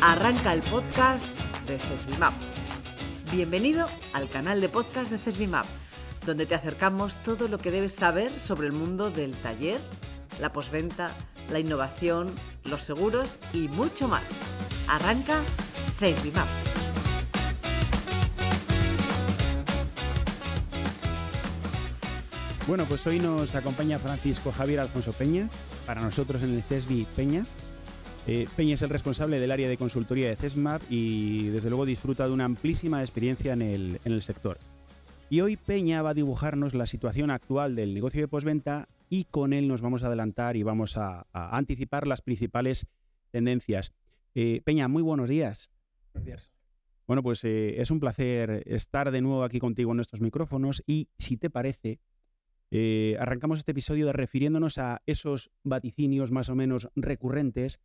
Arranca el podcast de CESBIMAP. Bienvenido al canal de podcast de CESBIMAP, donde te acercamos todo lo que debes saber sobre el mundo del taller, la posventa, la innovación, los seguros y mucho más. Arranca CESBIMAP. Bueno, pues hoy nos acompaña Francisco Javier Alfonso Peña, para nosotros en el CESBI Peña, eh, Peña es el responsable del área de consultoría de CESMAP y desde luego disfruta de una amplísima experiencia en el, en el sector. Y hoy Peña va a dibujarnos la situación actual del negocio de posventa y con él nos vamos a adelantar y vamos a, anticipar las principales tendencias. Eh, Peña, muy buenos días. Gracias. Bueno, pues eh, es un placer estar de nuevo aquí contigo en nuestros micrófonos y si te parece, arrancamos este episodio refiriéndonos a esos vaticinios más o menos recurrentes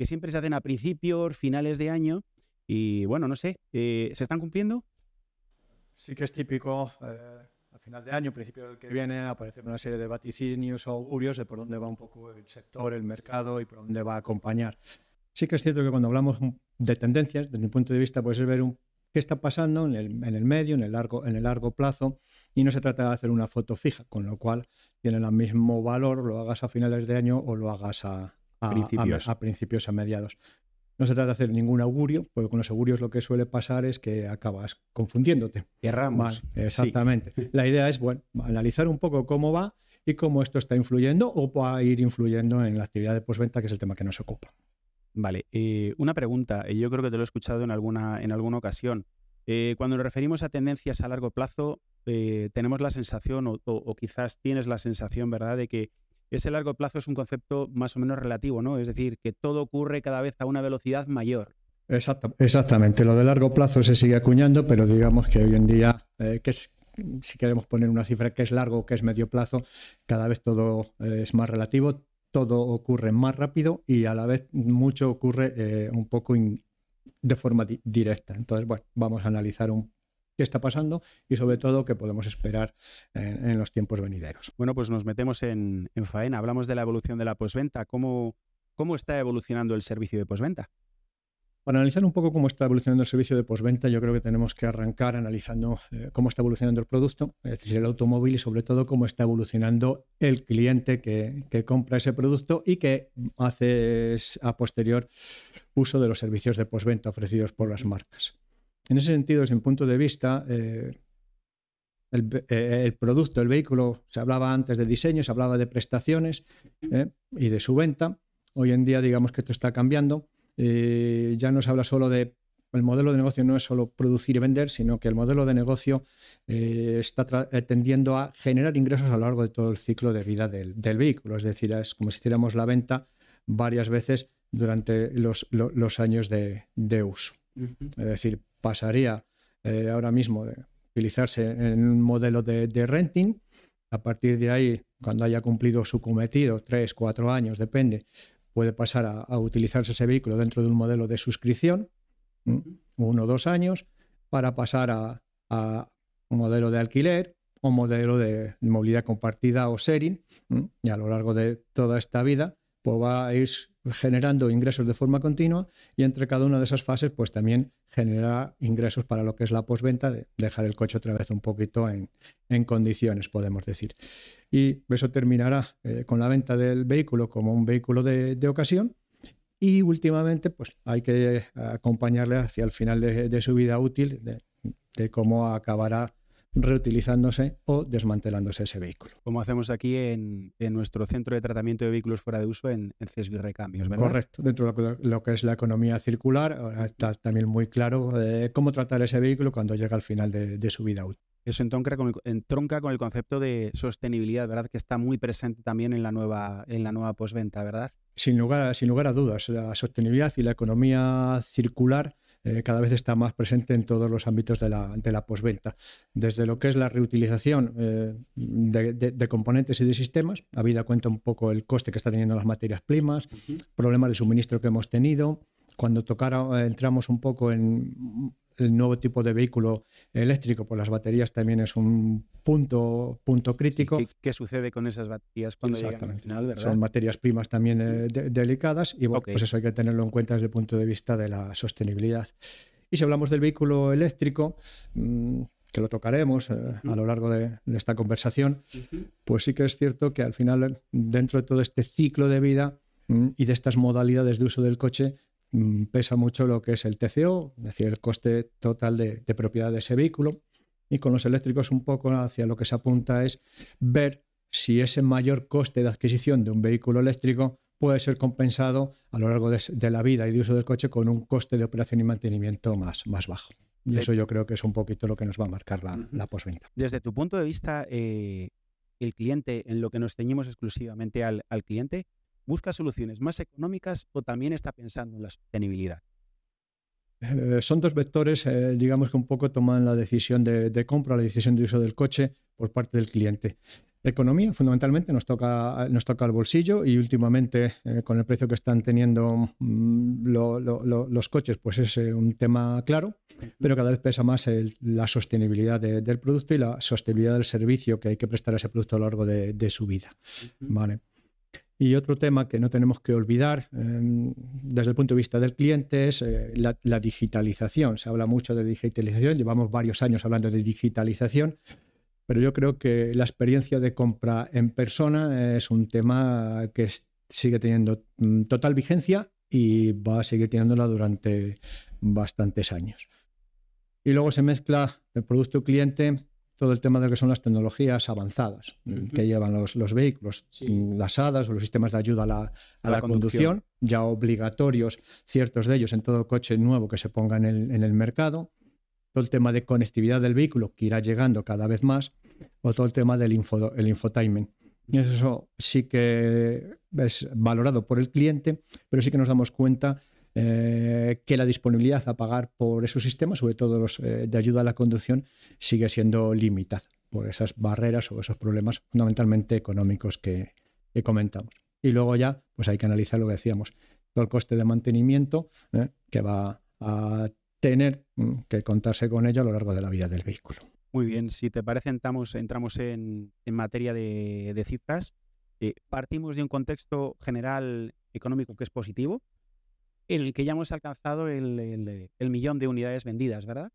que siempre se hacen a principios, finales de año. Y bueno, no sé, eh, ¿se están cumpliendo? Sí que es típico eh, a final de año, principio del que viene, aparecer una serie de vaticinios o augurios de por dónde va un poco el sector, el mercado y por dónde va a acompañar. Sí que es cierto que cuando hablamos de tendencias, desde mi punto de vista, puedes ver qué está pasando en el, medio, en el, largo, en el largo plazo, y no se trata de hacer una foto fija, con lo cual tiene el mismo valor, lo hagas a finales de año o lo hagas a, a principios. A, a mediados. No se trata de hacer ningún augurio, porque con los augurios lo que suele pasar es que acabas confundiéndote. Erramos. exactamente. La idea es, bueno, analizar un poco cómo va y cómo esto está influyendo o va a ir influyendo en la actividad de postventa, que es el tema que nos ocupa. Vale, eh, una pregunta, eh, yo creo que te lo he escuchado en alguna, en alguna ocasión. Eh, cuando nos referimos a tendencias a largo plazo, tenemos la sensación, o, quizás tienes la sensación, ¿verdad?, de que ese largo plazo es un concepto más o menos relativo, ¿no? Es decir, que todo ocurre cada vez a una velocidad mayor. exactamente. Lo de largo plazo se sigue acuñando, pero digamos que hoy en día, eh, que si queremos poner una cifra que es largo, o que es medio plazo, cada vez todo eh, es más relativo, todo ocurre más rápido y a la vez mucho ocurre eh, un poco de forma directa. Entonces, bueno, vamos a analizar un, qué está pasando y sobre todo qué podemos esperar en, los tiempos venideros. Bueno, pues nos metemos en, faena. Hablamos de la evolución de la posventa. ¿Cómo, ¿Cómo está evolucionando el servicio de posventa? Para analizar un poco cómo está evolucionando el servicio de postventa, yo creo que tenemos que arrancar analizando eh, cómo está evolucionando el producto, es decir, el automóvil y sobre todo cómo está evolucionando el cliente que, que compra ese producto y que hace a posterior uso de los servicios de postventa ofrecidos por las marcas. En ese sentido, desde mi punto de vista, eh, eh, el, producto, el vehículo, se hablaba antes de diseño, se hablaba de prestaciones eh, y de su venta. Hoy en día, digamos que esto está cambiando. ya no se habla solo de. El modelo de negocio no es solo producir y vender, sino que el modelo de negocio está tendiendo a generar ingresos a lo largo de todo el ciclo de vida del, vehículo. Es decir, es como si hiciéramos la venta varias veces durante los, años de, uso. Es decir, pasaría eh, ahora mismo de utilizarse en un modelo de, renting. A partir de ahí, cuando haya cumplido su cometido, tres, cuatro años, depende, puede pasar a, utilizarse ese vehículo dentro de un modelo de suscripción, uno o dos años, para pasar a, un modelo de alquiler o modelo de movilidad compartida o sharing. Y a lo largo de toda esta vida, pues va a ir generando ingresos de forma continua y entre cada una de esas fases pues también genera ingresos para lo que es la postventa, de dejar el coche otra vez un poquito en, condiciones, podemos decir. Y eso terminará eh, con la venta del vehículo como un vehículo de, ocasión y últimamente pues hay que eh, acompañarle hacia el final de, su vida útil, de cómo acabará reutilizándose o desmantelándose ese vehículo. Como hacemos aquí en, nuestro centro de tratamiento de vehículos fuera de uso en, en Recambios, ¿verdad? Correcto, dentro de lo que es la economía circular, ah, está también muy claro eh, cómo tratar ese vehículo cuando llega al final de, su vida útil. Eso entronca con, el, concepto de sostenibilidad, ¿verdad? Que está muy presente también en la nueva, en la nueva postventa, ¿verdad? Sin lugar, sin lugar a dudas, la sostenibilidad y la economía circular eh, cada vez está más presente en todos los ámbitos de la, de posventa. Desde lo que es la reutilización eh, de, componentes y de sistemas, habida cuenta un poco el coste que está teniendo las materias primas, problemas de suministro que hemos tenido, cuando tocara, eh, entramos un poco en el nuevo tipo de vehículo eléctrico, pues las baterías también es un punto, crítico. ¿qué, sucede con esas baterías cuando llegan al final? Son materias primas también eh, delicadas y pues eso hay que tenerlo en cuenta desde el punto de vista de la sostenibilidad. Y si hablamos del vehículo eléctrico, mm, que lo tocaremos eh, a lo largo de, esta conversación, pues sí que es cierto que al final, dentro de todo este ciclo de vida mm, y de estas modalidades de uso del coche, Mm, pesa mucho lo que es el TCO, es decir, el coste total de, propiedad de ese vehículo. Y con los eléctricos un poco hacia lo que se apunta es ver si ese mayor coste de adquisición de un vehículo eléctrico puede ser compensado a lo largo de, la vida y de uso del coche con un coste de operación y mantenimiento más, más bajo. Y eso yo creo que es un poquito lo que nos va a marcar la, postventa. Desde tu punto de vista, eh, el cliente, en lo que nos ceñimos exclusivamente al cliente, ¿Busca soluciones más económicas o también está pensando en la sostenibilidad? Eh, son dos vectores, eh, digamos que un poco toman la decisión de, compra, la decisión de uso del coche por parte del cliente. Economía, fundamentalmente, nos toca, nos toca el bolsillo y últimamente eh, con el precio que están teniendo mm, los coches, pues es un tema claro, pero cada vez pesa más la sostenibilidad del producto y la sostenibilidad del servicio que hay que prestar a ese producto a lo largo de, de su vida. Vale. Y otro tema que no tenemos que olvidar em, desde el punto de vista del cliente es eh, la, digitalización. Se habla mucho de digitalización, llevamos varios años hablando de digitalización, pero yo creo que la experiencia de compra en persona es un tema que sigue teniendo mm, total vigencia y va a seguir teniéndola durante bastantes años. Y luego se mezcla el producto cliente todo el tema de lo que son las tecnologías avanzadas que llevan los, los vehículos, las hadas o los sistemas de ayuda a la, conducción. ya obligatorios ciertos de ellos en todo coche nuevo que se ponga en el, en el mercado, todo el tema de conectividad del vehículo que irá llegando cada vez más, o todo el tema del info, el infotainment. Eso sí que es valorado por el cliente, pero sí que nos damos cuenta eh, que la disponibilidad a pagar por esos sistemas, sobre todo los eh, de ayuda a la conducción, sigue siendo limitada por esas barreras o esos problemas fundamentalmente económicos que, comentamos. Y luego ya, pues hay que analizar lo que decíamos, todo el coste de mantenimiento ¿eh? que va a tener mm, que contarse con ello a lo largo de la vida del vehículo. Muy bien, si te parece, entramos, en, materia de, cifras. partimos de un contexto general económico que es positivo, en el que ya hemos alcanzado el, millón de unidades vendidas, ¿verdad?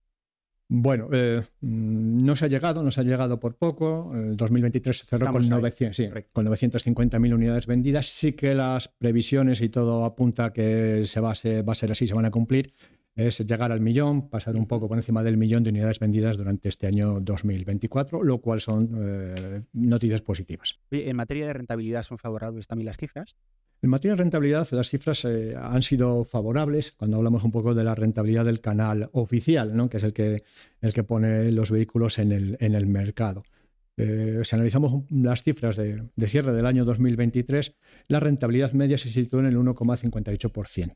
Bueno, eh, mm, no se ha llegado, no se ha llegado por poco. El 2023 se cerró con, 900, 950.000 unidades vendidas. Sí que las previsiones y todo apunta que se va a, va a ser así, se van a cumplir es llegar al millón, pasar un poco por encima del millón de unidades vendidas durante este año 2024, lo cual son eh, noticias positivas. ¿En materia de rentabilidad son favorables también las cifras? En materia de rentabilidad, las cifras eh, han sido favorables cuando hablamos un poco de la rentabilidad del canal oficial, ¿no? que es el que, el que pone los vehículos en el, en el mercado. Eh, si analizamos las cifras de, de, cierre del año 2023, la rentabilidad media se sitúa en el 1,58%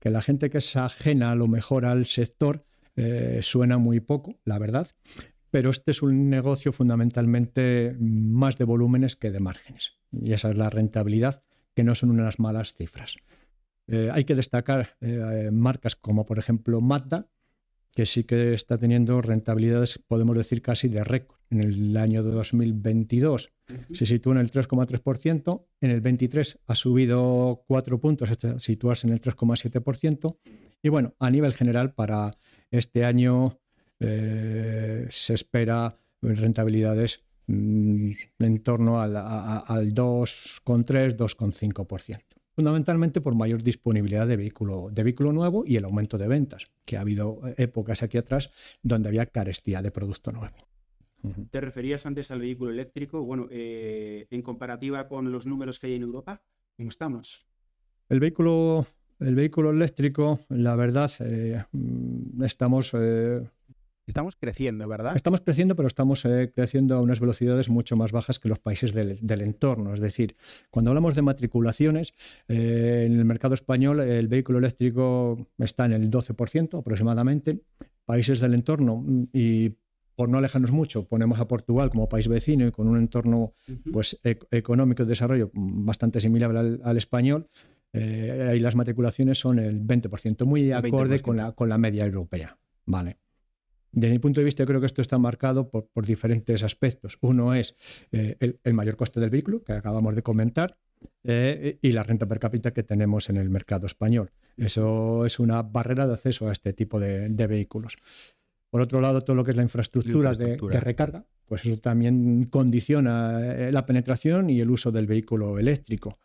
que la gente que es ajena a lo mejor al sector eh, suena muy poco, la verdad, pero este es un negocio fundamentalmente más de volúmenes que de márgenes. Y esa es la rentabilidad, que no son unas malas cifras. Eh, hay que destacar eh, marcas como por ejemplo Mazda, que sí que está teniendo rentabilidades, podemos decir, casi de récord. En el año 2022 se sitúa en el 3,3%, en el 23 ha subido 4 puntos hasta situarse en el 3,7%. Y bueno, a nivel general, para este año eh, se espera rentabilidades mm, en torno al 2,3, 2,5% fundamentalmente por mayor disponibilidad de vehículo, de vehículo nuevo y el aumento de ventas, que ha habido eh, épocas aquí atrás donde había carestía de producto nuevo. Te referías antes al vehículo eléctrico. Bueno, eh, en comparativa con los números que hay en Europa, ¿cómo estamos? El vehículo, el vehículo eléctrico, la verdad, eh, mm, estamos Estamos creciendo, ¿verdad? Estamos creciendo, pero estamos eh, creciendo a unas velocidades mucho más bajas que los países del, entorno. Es decir, cuando hablamos de matriculaciones, eh, en el mercado español el vehículo eléctrico está en el 12% aproximadamente. Países del entorno y por no alejarnos mucho, ponemos a Portugal como país vecino y con un entorno pues, económico de desarrollo bastante similar al, español, eh, ahí las matriculaciones son el 20%, muy acorde Con, la, con la media europea. Vale. Desde mi punto de vista, yo creo que esto está marcado por, diferentes aspectos. Uno es eh, el, mayor coste del vehículo, que acabamos de comentar, eh, y la renta per cápita que tenemos en el mercado español. Eso es una barrera de acceso a este tipo de vehículos. Por otro lado, todo lo que es la infraestructura, De, recarga, pues eso también condiciona eh, la penetración y el uso del vehículo eléctrico.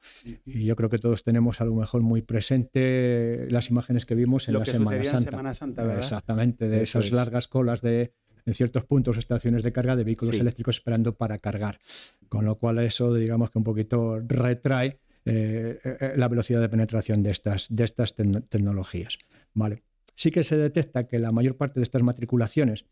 Y yo creo que todos tenemos a lo mejor muy presente las imágenes que vimos en la Semana Santa. Exactamente, de esas largas colas de, en ciertos puntos estaciones de carga de vehículos eléctricos esperando para cargar. Con lo cual eso digamos que un poquito retrae eh, eh, la velocidad de penetración de estas, tecnologías. Vale sí que se detecta que la mayor parte de estas matriculaciones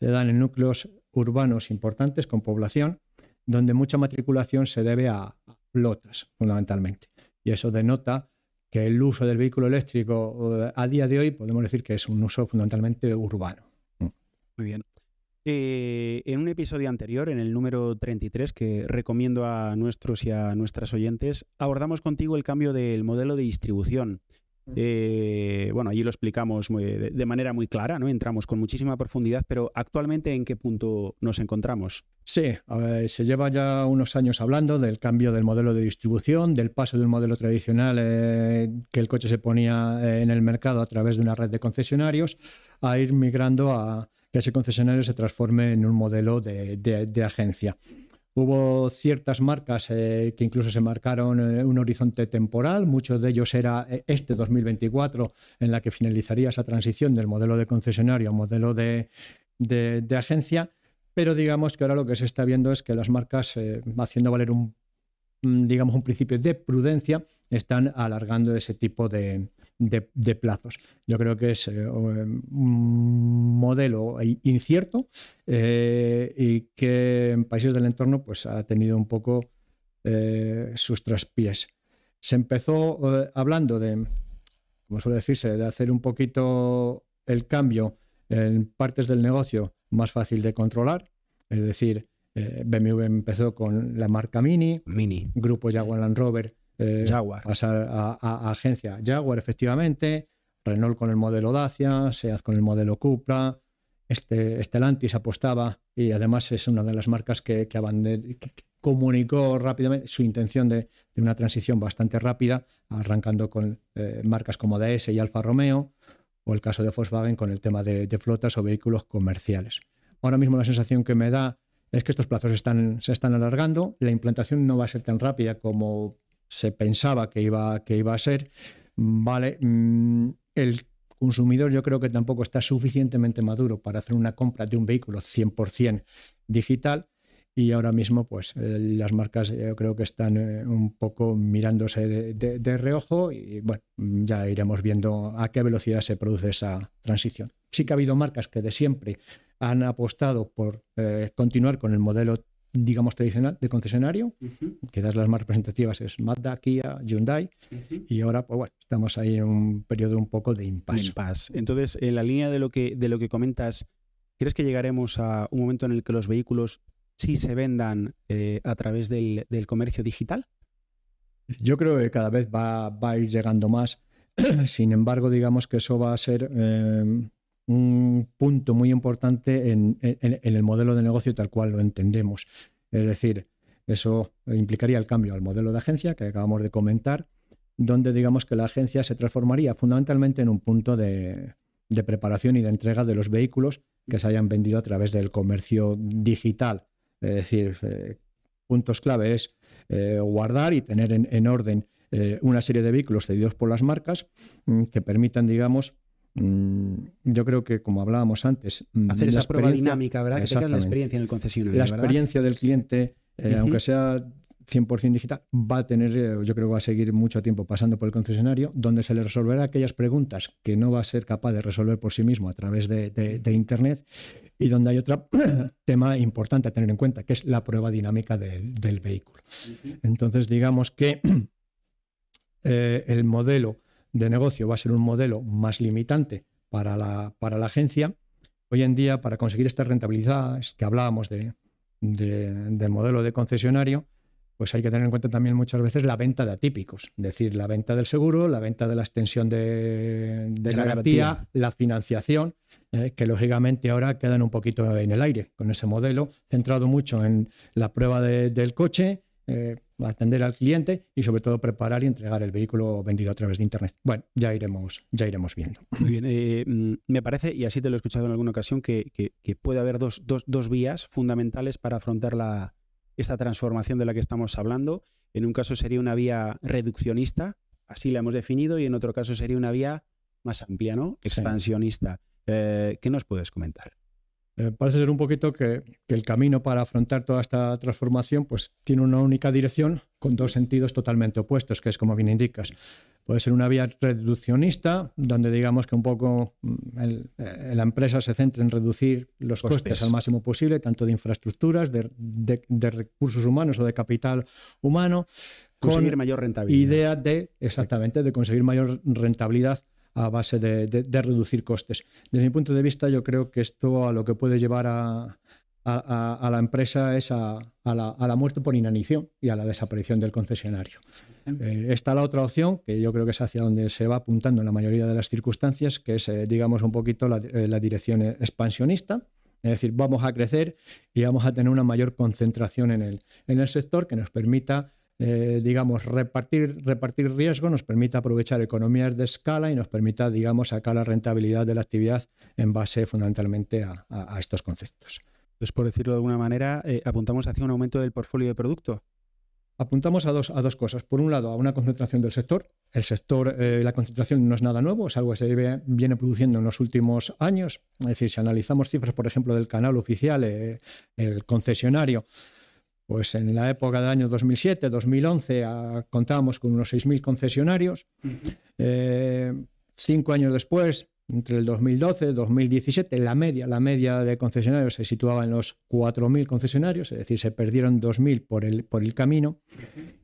se dan en núcleos urbanos importantes con población, donde mucha matriculación se debe a flotas, fundamentalmente. Y eso denota que el uso del vehículo eléctrico a día de hoy podemos decir que es un uso fundamentalmente urbano. Mm. Muy bien. Eh, en un episodio anterior, en el número 33, que recomiendo a nuestros y a nuestras oyentes, abordamos contigo el cambio del modelo de distribución eh, bueno, allí lo explicamos de manera muy clara, ¿no? Entramos con muchísima profundidad, pero actualmente en qué punto nos encontramos? Sí, se lleva ya unos años hablando del cambio del modelo de distribución, del paso del modelo tradicional eh, que el coche se ponía eh, en el mercado a través de una red de concesionarios, a ir migrando a que ese concesionario se transforme en un modelo de agencia. Hubo ciertas marcas eh, que incluso se marcaron eh, un horizonte temporal, muchos de ellos era eh, este 2024 en la que finalizaría esa transición del modelo de concesionario a modelo de, agencia, pero digamos que ahora lo que se está viendo es que las marcas, haciendo valer un Mm, digamos, un principio de prudencia, están alargando ese tipo de, plazos. Yo creo que es eh, un modelo incierto eh, y que en países del entorno pues, ha tenido un poco eh, sus traspiés. Se empezó hablando de, como suele decirse, de hacer un poquito el cambio en partes del negocio más fácil de controlar, es decir, eh, BMW empezó con la marca Mini, Grupo Jaguar Land Rover, eh, a, agencia Jaguar, efectivamente, Renault con el modelo Dacia, Seat con el modelo Cupra, este, este Stellantis apostaba y además es una de las marcas que, comunicó rápidamente su intención de, una transición bastante rápida, arrancando con eh, marcas como DS y Alfa Romeo, o el caso de Volkswagen con el tema de flotas o vehículos comerciales. Ahora mismo la sensación que me da es que estos plazos se están alargando, la implantación no va a ser tan rápida como se pensaba que iba, que iba a ser. Vale, mm, el consumidor yo creo que tampoco está suficientemente maduro para hacer una compra de un vehículo 100% digital y ahora mismo pues eh, las marcas yo eh, creo que están eh, un poco mirándose de, reojo y bueno, ya iremos viendo a qué velocidad se produce esa transición. Sí que ha habido marcas que de siempre han apostado por continuar con el modelo digamos tradicional de concesionario, que das las más representativas es Mazda, Kia, Hyundai y ahora pues bueno, estamos ahí en un periodo un poco de impasse. Entonces, en la línea de lo que de lo que comentas, ¿crees que llegaremos a un momento en el que los vehículos si se vendan eh, a través del, comercio digital? Yo creo que cada vez va, a ir llegando más. Sin embargo, digamos que eso va a ser em, un punto muy importante en, el modelo de negocio tal cual lo entendemos. Es decir, eso implicaría el cambio al modelo de agencia que acabamos de comentar, donde digamos que la agencia se transformaría fundamentalmente en un punto de preparación y de entrega de los vehículos que se hayan vendido a través del comercio digital. Es decir, eh, puntos clave es eh, guardar y tener en, orden eh, una serie de vehículos cedidos por las marcas mm, que permitan, digamos, mm, yo creo que como hablábamos antes, mm, hacer esa prueba dinámica, ¿verdad? Que la experiencia en el concesionario. La experiencia del cliente, aunque sea 100% digital, va a tener, eh, yo creo que va a seguir mucho tiempo pasando por el concesionario, donde se le resolverá aquellas preguntas que no va a ser capaz de resolver por sí mismo a través de, Internet y donde hay otro tema importante a tener en cuenta, que es la prueba dinámica del, vehículo. Entonces, digamos que eh, el modelo de negocio va a ser un modelo más limitante para la, para la agencia. Hoy en día, para conseguir estas rentabilidades que hablábamos del modelo de concesionario, pues hay que tener en cuenta también muchas veces la venta de atípicos, es decir, la venta del seguro, la venta de la extensión de, la, garantía, la financiación, eh, que lógicamente ahora quedan un poquito en el aire con ese modelo, centrado mucho en la prueba del coche, eh, atender al cliente y sobre todo preparar y entregar el vehículo vendido a través de internet. Bueno, ya iremos, ya iremos viendo. Muy bien, eh, mm, me parece, y así te lo he escuchado en alguna ocasión, que, puede haber dos vías fundamentales para afrontar la, esta transformación de la que estamos hablando. En un caso sería una vía reduccionista, así la hemos definido, y en otro caso sería una vía más amplia, ¿no? Expansionista. Eh, ¿Qué nos puedes comentar? Eh, parece ser un poquito que, el camino para afrontar toda esta transformación pues tiene una única dirección con dos sentidos totalmente opuestos, que es como bien indicas. Puede ser una vía reduccionista, donde digamos que un poco mm, eh, la empresa se centra en reducir los costes, al máximo posible, tanto de infraestructuras, de, recursos humanos o de capital humano, con mayor rentabilidad. idea de, exactamente, de conseguir mayor rentabilidad a base de, reducir costes. Desde mi punto de vista, yo creo que esto a lo que puede llevar a, la empresa es a, la, muerte por inanición y a la desaparición del concesionario. Eh, está la otra opción, que yo creo que es hacia donde se va apuntando en la mayoría de las circunstancias, que es, eh, digamos, un poquito eh, la, dirección expansionista. Es decir, vamos a crecer y vamos a tener una mayor concentración en el sector que nos permita eh, digamos, repartir, repartir riesgo, nos permite aprovechar economías de escala y nos permita, digamos, sacar la rentabilidad de la actividad en base fundamentalmente a, estos conceptos. Entonces, por decirlo de alguna manera, eh, apuntamos hacia un aumento del portfolio de producto. Apuntamos a dos, a dos cosas. Por un lado, a una concentración del sector. El sector, eh, la concentración no es nada nuevo, es algo que se viene produciendo en los últimos años. Es decir, si analizamos cifras, por ejemplo, del canal oficial, el concesionario, pues en la época del año 2007-2011 ah, contábamos con unos 6.000 concesionarios. Eh, cinco años después, entre el 2012 2017, la media, la media de concesionarios se situaba en los 4.000 concesionarios, es decir, se perdieron 2.000 por el, por el camino.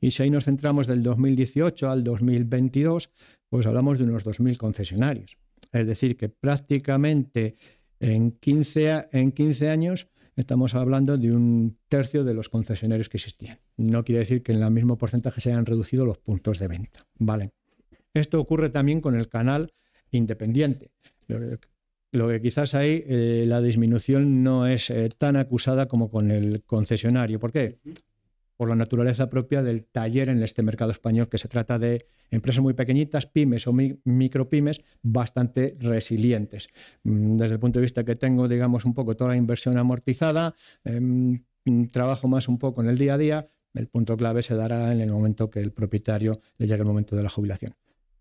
Y si ahí nos centramos del 2018 al 2022, pues hablamos de unos 2.000 concesionarios. Es decir, que prácticamente en 15, en 15 años estamos hablando de un tercio de los concesionarios que existían. No quiere decir que en el mismo porcentaje se hayan reducido los puntos de venta. ¿vale? Esto ocurre también con el canal independiente. Lo que quizás ahí eh, la disminución no es eh, tan acusada como con el concesionario. ¿Por qué? por la naturaleza propia del taller en este mercado español, que se trata de empresas muy pequeñitas, pymes o micropymes, bastante resilientes. Mm, desde el punto de vista que tengo, digamos, un poco toda la inversión amortizada, em, trabajo más un poco en el día a día, el punto clave se dará en el momento que el propietario le llegue el momento de la jubilación.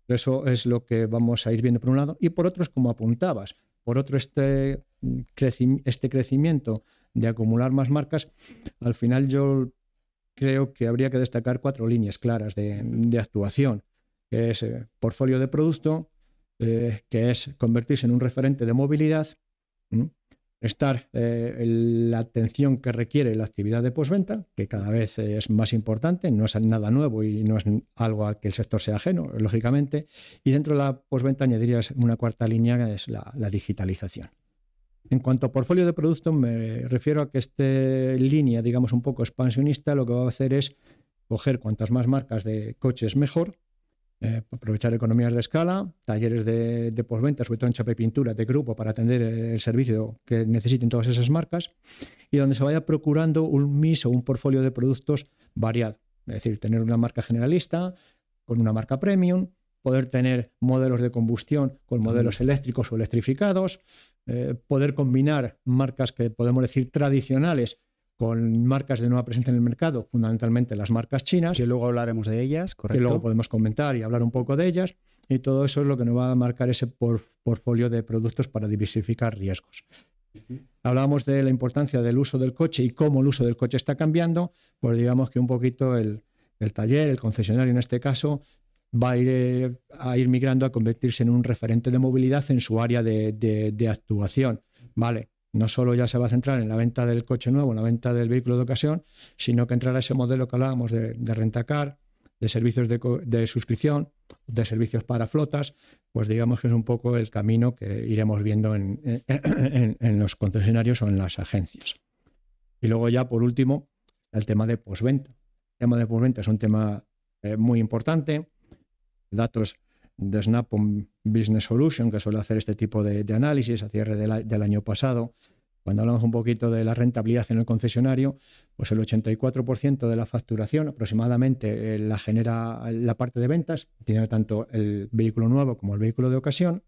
Eso es lo que vamos a ir viendo por un lado. Y por otro, es como apuntabas, por otro, este, mm, este crecimiento de acumular más marcas, al final yo creo que habría que destacar cuatro líneas claras de, actuación, que es eh, portfolio de producto, eh, que es convertirse en un referente de movilidad, estar eh, la atención que requiere la actividad de postventa, que cada vez eh, es más importante, no es nada nuevo y no es algo a que el sector sea ajeno, lógicamente. Y dentro de la postventa añadiría una cuarta línea, que es la digitalización. En cuanto a portfolio de productos me refiero a que esta línea, digamos, un poco expansionista, lo que va a hacer es coger cuantas más marcas de coches mejor, eh, aprovechar economías de escala, talleres de, de postventa, sobre todo en chapa pintura, de grupo para atender el servicio que necesiten todas esas marcas, y donde se vaya procurando un mix o un portfolio de productos variado. Es decir, tener una marca generalista con una marca premium, poder tener modelos de combustión con modelos eléctricos o electrificados, eh, poder combinar marcas que podemos decir tradicionales con marcas de nueva presencia en el mercado, fundamentalmente las marcas chinas. Y luego hablaremos de ellas, correcto. luego podemos comentar y hablar un poco de ellas. Y todo eso es lo que nos va a marcar ese portfolio de productos para diversificar riesgos. Hablábamos de la importancia del uso del coche y cómo el uso del coche está cambiando, pues digamos que un poquito el, el taller, el concesionario en este caso, va eh, a ir, migrando a convertirse en un referente de movilidad en su área de, actuación. Vale, no solo ya se va a centrar en la venta del coche nuevo, en la venta del vehículo de ocasión, sino que entrará ese modelo que hablábamos de, renta rentacar, de servicios de, suscripción, de servicios para flotas, pues digamos que es un poco el camino que iremos viendo en, los concesionarios o en las agencias. Y luego ya por último, el tema de posventa. El tema de posventa es un tema eh, muy importante datos de Snap Business Solution, que suele hacer este tipo de, análisis a cierre del año pasado. Cuando hablamos un poquito de la rentabilidad en el concesionario, pues el 84% de la facturación aproximadamente eh, la genera la parte de ventas, tiene tanto el vehículo nuevo como el vehículo de ocasión,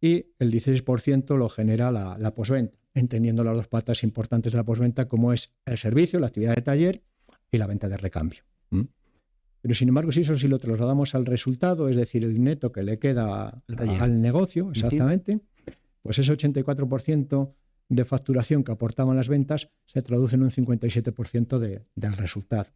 y el 16% lo genera la, postventa, posventa, entendiendo las dos patas importantes de la posventa como es el servicio, la actividad de taller y la venta de recambio. Pero sin embargo, si eso si lo trasladamos al resultado, es decir, el neto que le queda al negocio, exactamente, pues ese 84% de facturación que aportaban las ventas se traduce en un 57% del resultado.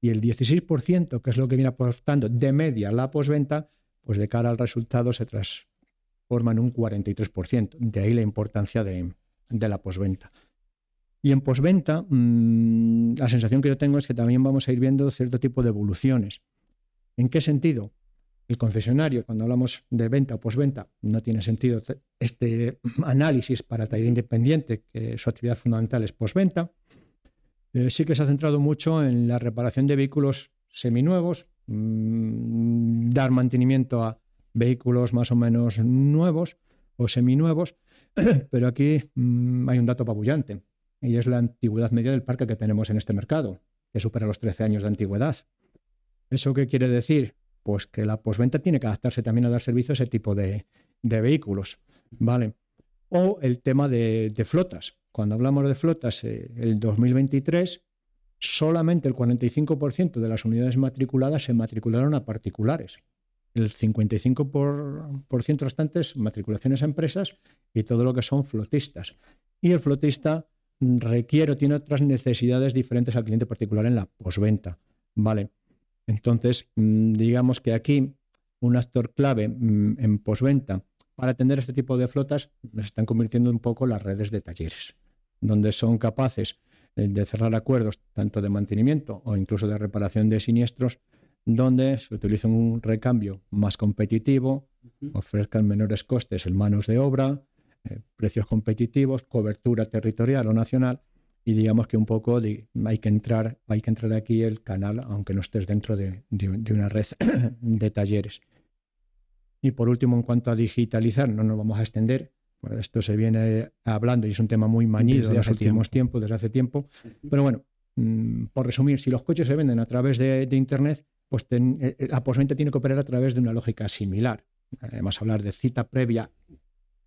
Y el 16%, que es lo que viene aportando de media la posventa, pues de cara al resultado se transforma en un 43%. De ahí la importancia de, de la posventa. Y en posventa, mm, la sensación que yo tengo es que también vamos a ir viendo cierto tipo de evoluciones. ¿En qué sentido? El concesionario, cuando hablamos de venta o posventa, no tiene sentido este análisis para taller independiente, que su actividad fundamental es posventa. Eh, sí que se ha centrado mucho en la reparación de vehículos seminuevos, mm, dar mantenimiento a vehículos más o menos nuevos o seminuevos, pero aquí mm, hay un dato pabullante y es la antigüedad media del parque que tenemos en este mercado, que supera los 13 años de antigüedad. ¿Eso qué quiere decir? Pues que la posventa tiene que adaptarse también a dar servicio a ese tipo de, vehículos. ¿vale? O el tema de, flotas. Cuando hablamos de flotas, en eh, el 2023, solamente el 45% de las unidades matriculadas se matricularon a particulares. El 55% por, restantes matriculaciones a empresas y todo lo que son flotistas. Y el flotista requiero tiene otras necesidades diferentes al cliente particular en la posventa. Vale. Entonces, mm, digamos que aquí un actor clave mm, en posventa para atender este tipo de flotas se están convirtiendo un poco las redes de talleres, donde son capaces eh, de cerrar acuerdos tanto de mantenimiento o incluso de reparación de siniestros, donde se utiliza un recambio más competitivo, ofrezcan menores costes en manos de obra, eh, precios competitivos, cobertura territorial o nacional. Y digamos que un poco hay, que entrar, hay que entrar aquí el canal, aunque no estés dentro de, una red de talleres. Y por último, en cuanto a digitalizar, no nos vamos a extender. Pues esto se viene hablando y es un tema muy mañido desde últimos tiempos, desde hace tiempo. Pero bueno, mm, por resumir, si los coches se venden a través de, Internet, pues eh, eh, la posventa tiene que operar a través de una lógica similar. además a hablar de cita previa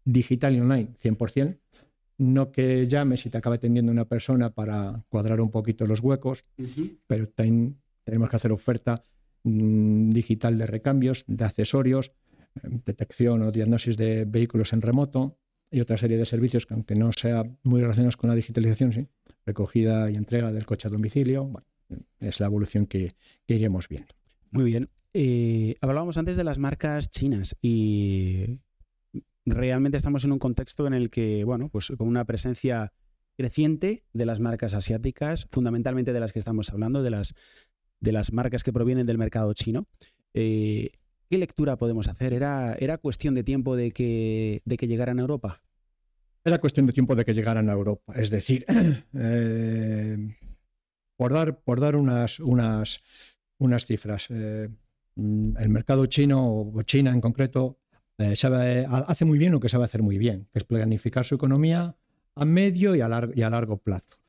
digital y online 100%, no que llames y te acabe atendiendo una persona para cuadrar un poquito los huecos, pero tenemos que hacer oferta mm, digital de recambios, de accesorios, em, detección o diagnosis de vehículos en remoto y otra serie de servicios que aunque no sea muy relacionados con la digitalización, sí, recogida y entrega del coche a domicilio, es la evolución que, iremos viendo. Muy bien. Eh, hablábamos antes de las marcas chinas y realmente estamos en un contexto en el que, bueno, pues con una presencia creciente de las marcas asiáticas, fundamentalmente de las que estamos hablando, de las, de las marcas que provienen del mercado chino. Eh, ¿Qué lectura podemos hacer? ¿Era, era cuestión de tiempo de que, de que llegaran a Europa? Era cuestión de tiempo de que llegaran a Europa. Es decir, eh, por, dar, por dar unas, unas, unas cifras, eh, el mercado chino, o China en concreto, eh, sabe, hace muy bien lo que sabe hacer muy bien, que es planificar su economía a medio y a, largo, y a largo plazo.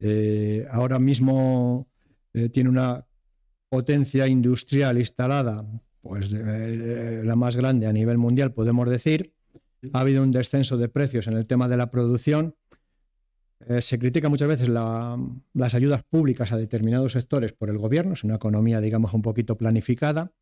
Eh, ahora mismo eh, tiene una potencia industrial instalada, pues la más grande a nivel mundial, podemos decir. Ha habido un descenso de precios en el tema de la producción. se critica muchas veces las ayudas públicas a determinados sectores por el gobierno, es una economía, digamos, un poquito planificada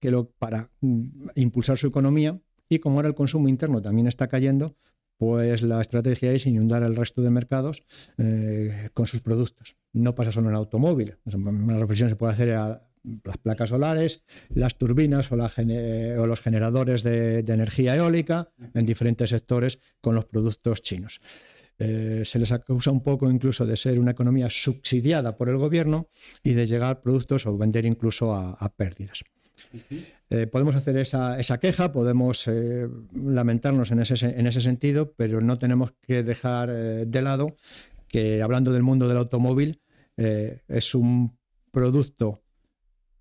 que para mm, impulsar su economía y como ahora el consumo interno también está cayendo, pues la estrategia es inundar el resto de mercados eh, con sus productos. No pasa solo en automóvil. Una reflexión se puede hacer a las placas solares, las turbinas o, los generadores de, energía eólica en diferentes sectores con los productos chinos. Eh, se les acusa un poco incluso de ser una economía subsidiada por el gobierno y de llegar productos o vender incluso a pérdidas. Eh, podemos hacer esa, queja, podemos eh, lamentarnos en ese, sentido, pero no tenemos que dejar eh, de lado que hablando del mundo del automóvil, es un producto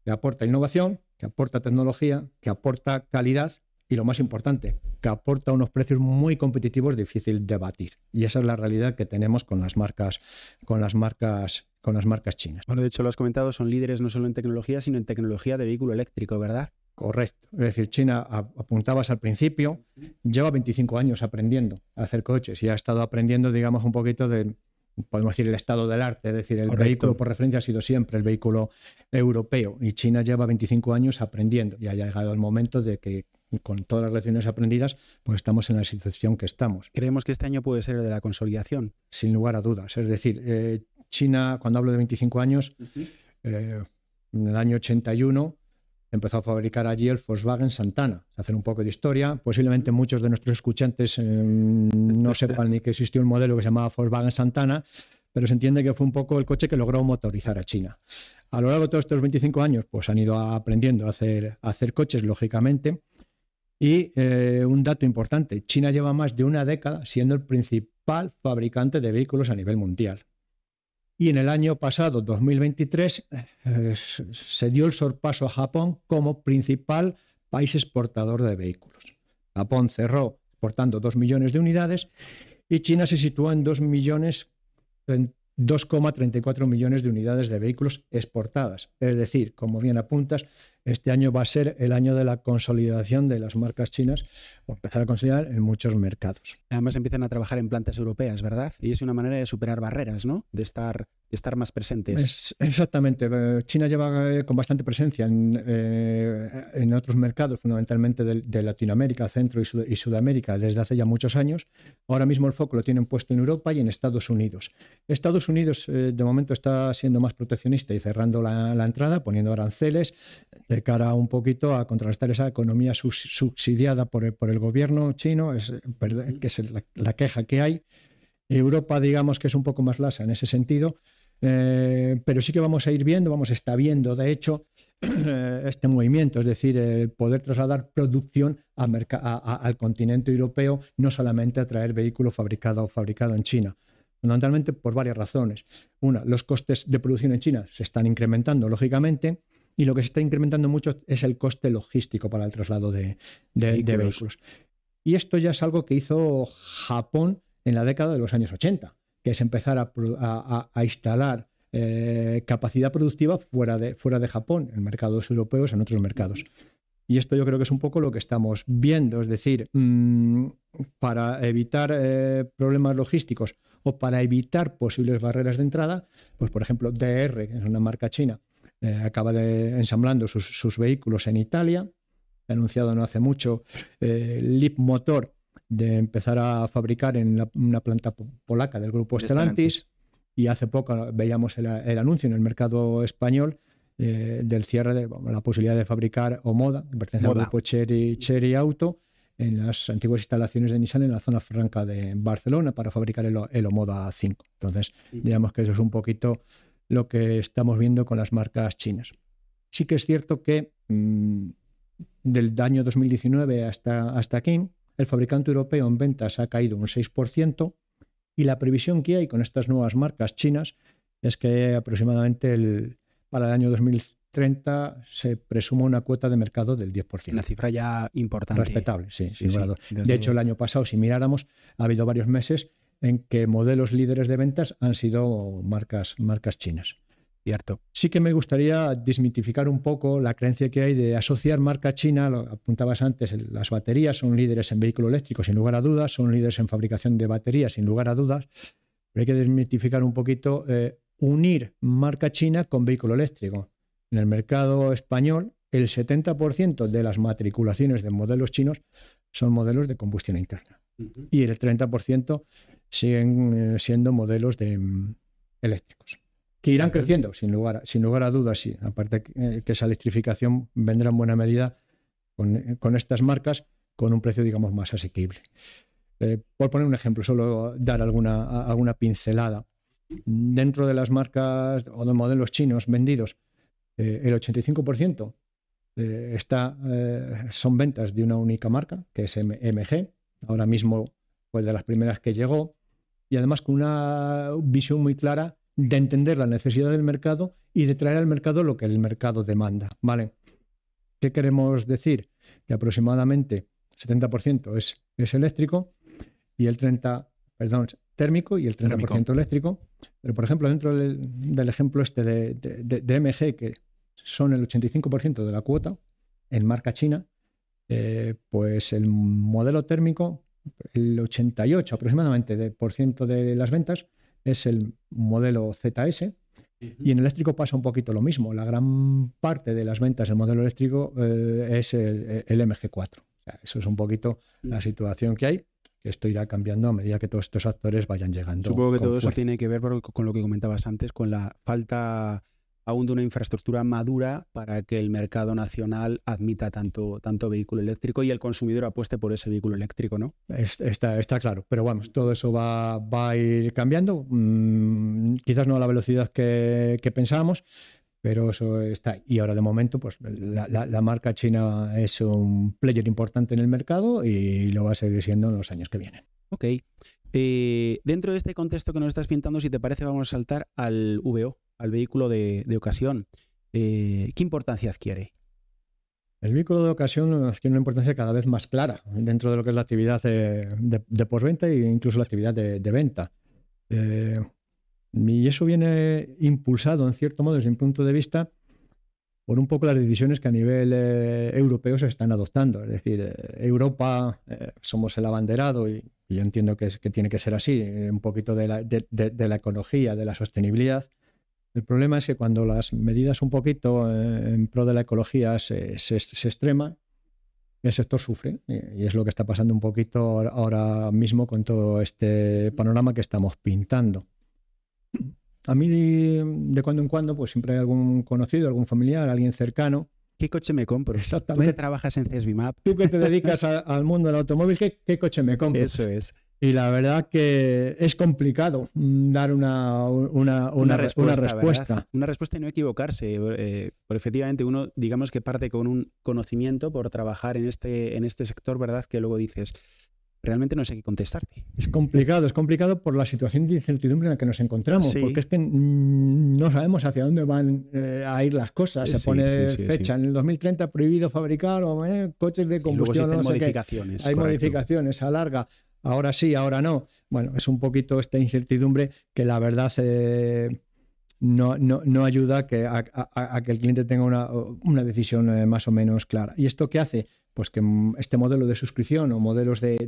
que aporta innovación, que aporta tecnología, que aporta calidad y lo más importante, que aporta unos precios muy competitivos difícil de batir. Y esa es la realidad que tenemos con las marcas, con las marcas con las marcas chinas. Bueno, de hecho lo has comentado, son líderes no solo en tecnología, sino en tecnología de vehículo eléctrico, ¿verdad? Correcto. Es decir, China, apuntabas al principio, lleva 25 años aprendiendo a hacer coches y ha estado aprendiendo, digamos, un poquito de, podemos decir, el estado del arte. Es decir, el vehículo por referencia ha sido siempre el vehículo europeo y China lleva 25 años aprendiendo y ha llegado el momento de que con todas las lecciones aprendidas, pues estamos en la situación que estamos. Creemos que este año puede ser el de la consolidación. Sin lugar a dudas. Es decir, eh, China, cuando hablo de 25 años, eh, en el año 81 empezó a fabricar allí el Volkswagen Santana. Hacer un poco de historia. Posiblemente muchos de nuestros escuchantes eh, no sepan ni que existió un modelo que se llamaba Volkswagen Santana, pero se entiende que fue un poco el coche que logró motorizar a China. A lo largo de todos estos 25 años, pues han ido aprendiendo a hacer, coches, lógicamente. Y eh, un dato importante, China lleva más de una década siendo el principal fabricante de vehículos a nivel mundial y en el año pasado, 2023, eh, se dio el sorpaso a Japón como principal país exportador de vehículos. Japón cerró exportando 2 millones de unidades y China se situó en millones 2,34 millones de unidades de vehículos exportadas. Es decir, como bien apuntas, este año va a ser el año de la consolidación de las marcas chinas o empezar a consolidar en muchos mercados. Además empiezan a trabajar en plantas europeas, ¿verdad? Y es una manera de superar barreras, ¿no? De estar, de estar más presentes. exactamente. Eh, China lleva eh, con bastante presencia en, eh, otros mercados, fundamentalmente de, Latinoamérica, Centro y, Sudamérica, desde hace ya muchos años. Ahora mismo el foco lo tienen puesto en Europa y en Estados Unidos. Estados Unidos de momento está siendo más proteccionista y cerrando la, entrada, poniendo aranceles cara un poquito a contrarrestar esa economía subsidiada por el, gobierno chino, es, que es la, queja que hay. Europa, digamos que es un poco más lasa en ese sentido, eh, pero sí que vamos a ir viendo, vamos a estar viendo, de hecho, este movimiento, es decir, eh, poder trasladar producción a al continente europeo, no solamente a traer vehículo fabricado o fabricado en China fundamentalmente por varias razones. Una, los costes de producción en China se están incrementando, lógicamente y lo que se está incrementando mucho es el coste logístico para el traslado de, vehículos. Y esto ya es algo que hizo Japón en la década de los años 80, que es empezar a, instalar eh, capacidad productiva fuera de, Japón, en mercados europeos, en otros mercados. Y esto yo creo que es un poco lo que estamos viendo, es decir, mm, para evitar eh, problemas logísticos o para evitar posibles barreras de entrada, pues por ejemplo DR, que es una marca china, eh, acaba de, ensamblando sus, vehículos en Italia. Ha anunciado no hace mucho eh, Lip Motor de empezar a fabricar en una planta polaca del grupo Estelantis Y hace poco ah, veíamos el, anuncio en el mercado español eh, del cierre de la posibilidad de fabricar Omoda, al grupo Cherry, Auto, en las antiguas instalaciones de Nissan en la zona franca de Barcelona para fabricar el, Omoda 5. Entonces, digamos que eso es un poquito lo que estamos viendo con las marcas chinas. Sí que es cierto que mm, del año 2019 hasta, hasta aquí, el fabricante europeo en ventas ha caído un 6% y la previsión que hay con estas nuevas marcas chinas es que aproximadamente el, para el año 2030 se presuma una cuota de mercado del 10%. la cifra ya importante. Respetable, sí de hecho, el año pasado, si miráramos, ha habido varios meses en que modelos líderes de ventas han sido marcas, marcas chinas. Cierto. Sí que me gustaría desmitificar un poco la creencia que hay de asociar marca china, lo apuntabas antes, las baterías son líderes en vehículo eléctrico, sin lugar a dudas, son líderes en fabricación de baterías, sin lugar a dudas, pero hay que desmitificar un poquito, eh, unir marca china con vehículo eléctrico. En el mercado español, el 70% de las matriculaciones de modelos chinos son modelos de combustión interna y el 30% siguen eh, siendo modelos de, mm, eléctricos, que irán creciendo, sin lugar, a, sin lugar a dudas, sí. Aparte que, eh, esa electrificación vendrá en buena medida eh, con, estas marcas con un precio, digamos, más asequible. por poner un ejemplo, solo dar alguna, alguna pincelada. Dentro de las marcas o de modelos chinos vendidos, el 85% está, son ventas de una única marca, que es MG. Ahora mismo, pues de las primeras que llegó, y además con una visión muy clara de entender la necesidad del mercado y de traer al mercado lo que el mercado demanda. ¿vale? ¿Qué queremos decir? Que aproximadamente 70% es, es eléctrico y el 30%, perdón, térmico y el 30% eléctrico. Pero, por ejemplo, dentro del, ejemplo este de, MG, que son el 85% de la cuota en marca china, eh, pues el modelo térmico el 88 aproximadamente de por ciento de las ventas es el modelo ZS. Y en eléctrico pasa un poquito lo mismo. La gran parte de las ventas del modelo eléctrico eh, es el, MG4. eso es un poquito la situación que hay que esto irá cambiando a medida que todos estos actores vayan llegando. Supongo que todo eso tiene que ver con lo que comentabas antes, con la falta aún de una infraestructura madura para que el mercado nacional admita tanto, tanto vehículo eléctrico y el consumidor apueste por ese vehículo eléctrico, ¿no? Está, claro, pero vamos, todo eso va, va a ir cambiando, mm, quizás no a la velocidad que, que pensábamos, pero eso está. Y ahora de momento, pues la, marca china es un player importante en el mercado y lo va a seguir siendo en los años que vienen. Ok. Eh, dentro de este contexto que nos estás pintando, si te parece, vamos a saltar al VO, al vehículo de, ocasión, eh, ¿qué importancia adquiere? El vehículo de ocasión adquiere una importancia cada vez más clara dentro de lo que es la actividad de, de, postventa e incluso la actividad de, venta. Eh, y eso viene impulsado, en cierto modo, desde mi punto de vista, por un poco las decisiones que a nivel eh, europeo se están adoptando. Es decir, Europa somos el abanderado y, yo entiendo que, tiene que ser así, un poquito de la, de la ecología, de la sostenibilidad, el problema es que cuando las medidas un poquito eh, en pro de la ecología se, se, extreman, el sector sufre y es lo que está pasando un poquito ahora mismo con todo este panorama que estamos pintando. A mí de, cuando en cuando pues siempre hay algún conocido, algún familiar, alguien cercano. ¿Qué coche me compro? Exactamente. Tú que trabajas en CESBIMAP. Tú que te dedicas al mundo del automóvil, ¿qué, coche me compro? Eso es. Y la verdad que es complicado mm, dar una, respuesta. Una respuesta. y no equivocarse. Eh, efectivamente, uno, digamos que parte con un conocimiento por trabajar en este, en este sector, ¿verdad? Que luego dices, realmente no sé qué contestarte. Es complicado, es complicado por la situación de incertidumbre en la que nos encontramos, porque es que no sabemos hacia dónde van eh, a ir las cosas. Se pone fecha en el 2030 prohibido fabricar o, eh, coches de combustión. modificaciones. Hay modificaciones a larga ahora sí, ahora no. Bueno, es un poquito esta incertidumbre que la verdad eh, no, ayuda que a, que el cliente tenga una, decisión eh, más o menos clara. ¿Y esto qué hace? Pues que mm, este modelo de suscripción o modelos de,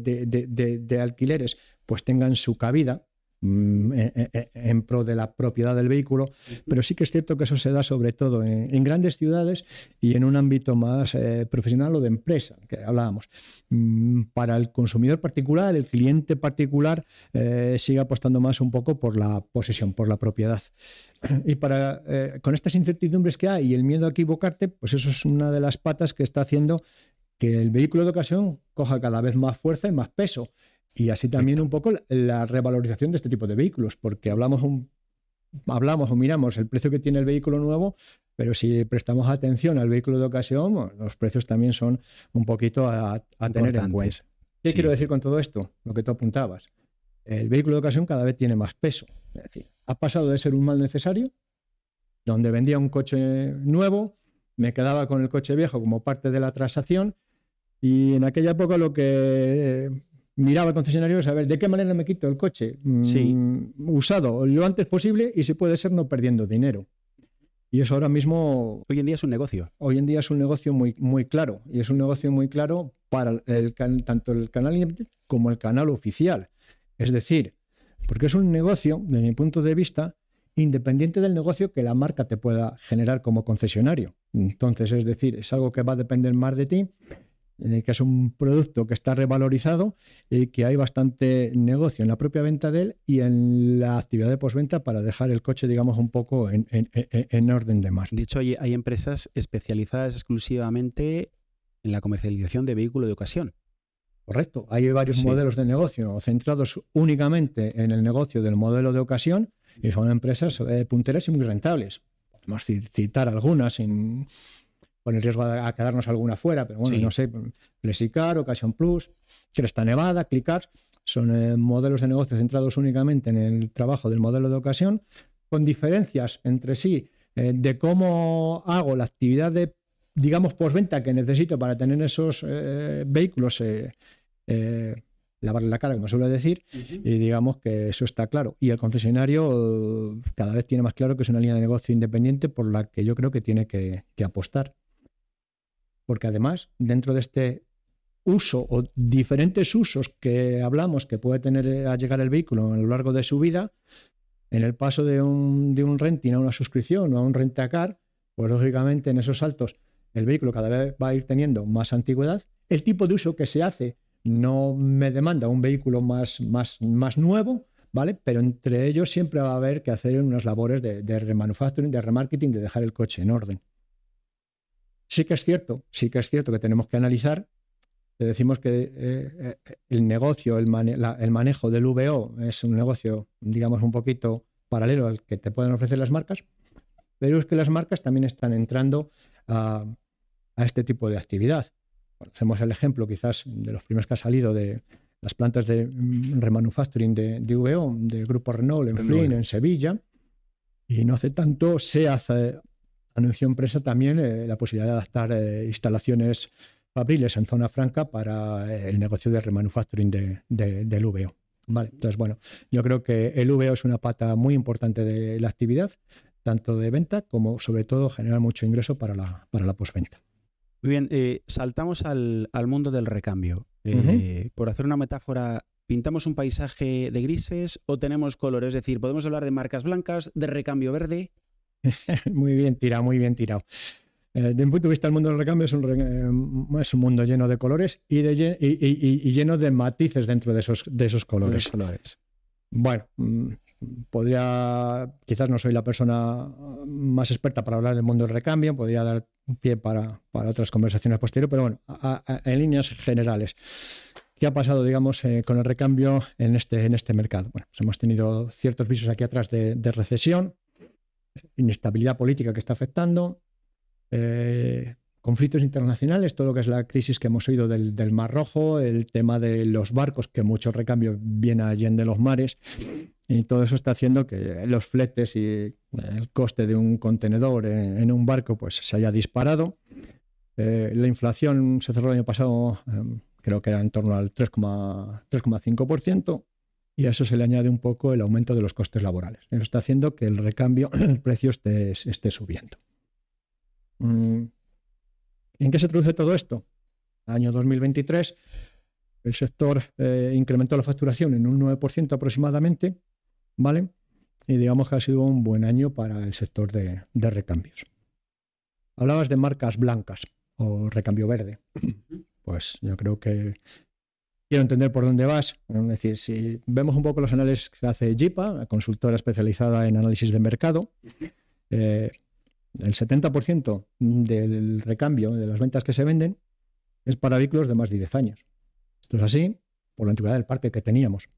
de alquileres pues tengan su cabida Mm, e, e, e, en, pro de la propiedad del vehículo, pero sí que es cierto que eso se da sobre todo en, grandes ciudades y en un ámbito más eh, profesional o de empresa, que hablábamos. Mm, para el consumidor particular, el cliente particular eh, sigue apostando más un poco por la posesión, por la propiedad. Y para, eh, con estas incertidumbres que hay y el miedo a equivocarte, pues eso es una de las patas que está haciendo que el vehículo de ocasión coja cada vez más fuerza y más peso. Y así también un poco la, revalorización de este tipo de vehículos, porque hablamos, hablamos o miramos el precio que tiene el vehículo nuevo, pero si prestamos atención al vehículo de ocasión, los precios también son un poquito a, tener en cuenta. ¿Qué quiero decir con todo esto? Lo que tú apuntabas. El vehículo de ocasión cada vez tiene más peso. Es decir, ha pasado de ser un mal necesario, donde vendía un coche nuevo, me quedaba con el coche viejo como parte de la transacción, y en aquella época lo que miraba al concesionario a ver de qué manera me quito el coche mm, usado lo antes posible y si puede ser no perdiendo dinero. Y eso ahora mismo... Hoy en día es un negocio. Hoy en día es un negocio muy, muy claro. Y es un negocio muy claro para el, tanto el canal como el canal oficial. Es decir, porque es un negocio, desde mi punto de vista, independiente del negocio que la marca te pueda generar como concesionario. Entonces, es decir, es algo que va a depender más de ti eh, que es un producto que está revalorizado y que hay bastante negocio en la propia venta de él y en la actividad de postventa para dejar el coche, digamos, un poco en, orden de más. De hecho, hay, empresas especializadas exclusivamente en la comercialización de vehículos de ocasión. Correcto, hay varios modelos de negocio centrados únicamente en el negocio del modelo de ocasión y son empresas eh, punteras y muy rentables. Podemos citar algunas en con el riesgo de quedarnos alguna fuera, pero bueno, no sé, Plesicar, Occasion Plus, Cresta Nevada, Clickars, son eh, modelos de negocio centrados únicamente en el trabajo del modelo de ocasión, con diferencias entre sí eh, de cómo hago la actividad de, digamos, postventa que necesito para tener esos eh, vehículos lavarle la cara, como suele decir, y digamos que eso está claro. Y el concesionario cada vez tiene más claro que es una línea de negocio independiente por la que yo creo que tiene que apostar porque además dentro de este uso o diferentes usos que hablamos que puede tener eh, a llegar el vehículo a lo largo de su vida, en el paso de un, de renting a una suscripción o a un rent-a-car, pues lógicamente en esos saltos el vehículo cada vez va a ir teniendo más antigüedad. El tipo de uso que se hace no me demanda un vehículo más, más, más nuevo, ¿vale? Pero entre ellos siempre va a haber que hacer unas labores de remanufacturing, de remarketing, de dejar el coche en orden. Sí que es cierto, sí que es cierto que tenemos que analizar. Le decimos que eh, eh, el negocio, el, manejo del VO es un negocio, digamos, un poquito paralelo al que te pueden ofrecer las marcas, pero es que las marcas también están entrando a, este tipo de actividad. Hacemos el ejemplo quizás de los primeros que ha salido de las plantas de mm, remanufacturing de, de VO, del grupo Renault en Flin, en Sevilla, y no hace tanto, se hace anunció empresa también eh, la posibilidad de adaptar eh, instalaciones fabriles en zona franca para eh, el negocio de remanufacturing de, del VO. E vale, entonces, bueno, yo creo que el VO e es una pata muy importante de la actividad, tanto de venta como, sobre todo, generar mucho ingreso para la, para la postventa. Muy bien, saltamos al, mundo del recambio. Por hacer una metáfora, ¿pintamos un paisaje de grises o tenemos colores? Es decir, ¿podemos hablar de marcas blancas, de recambio verde? muy bien tirado, muy bien tirado. Eh, desde punto de vista, el mundo del recambio eh, es un, mundo lleno de colores y, lleno de matices dentro de esos, colores. Bueno, mm, podría, quizás no soy la persona más experta para hablar del mundo del recambio, podría dar pie para, otras conversaciones posteriores, pero bueno, en líneas generales, ¿qué ha pasado, digamos, eh, con el recambio en este, este mercado? Bueno, pues hemos tenido ciertos visos aquí atrás de recesión, inestabilidad política que está afectando, eh, conflictos internacionales, todo lo que es la crisis que hemos oído del, Mar Rojo, el tema de los barcos, que mucho recambio viene de los mares, y todo eso está haciendo que los fletes y el coste de un contenedor en, un barco pues, se haya disparado. Eh, la inflación se cerró el año pasado, eh, creo que era en torno al 3,5% y a eso se le añade un poco el aumento de los costes laborales. Eso está haciendo que el recambio, el precio esté, esté subiendo. Mm. ¿En qué se traduce todo esto? Año 2023, el sector eh, incrementó la facturación en un 9% aproximadamente, ¿vale? Y digamos que ha sido un buen año para el sector de, de recambios. Hablabas de marcas blancas o recambio verde. Pues yo creo que quiero entender por dónde vas. Es decir, si vemos un poco los análisis que hace JIPA, la consultora especializada en análisis de mercado, eh, el 70% del recambio de las ventas que se venden es para vehículos de más de 10 años. Esto es así por la antigüedad del parque que teníamos.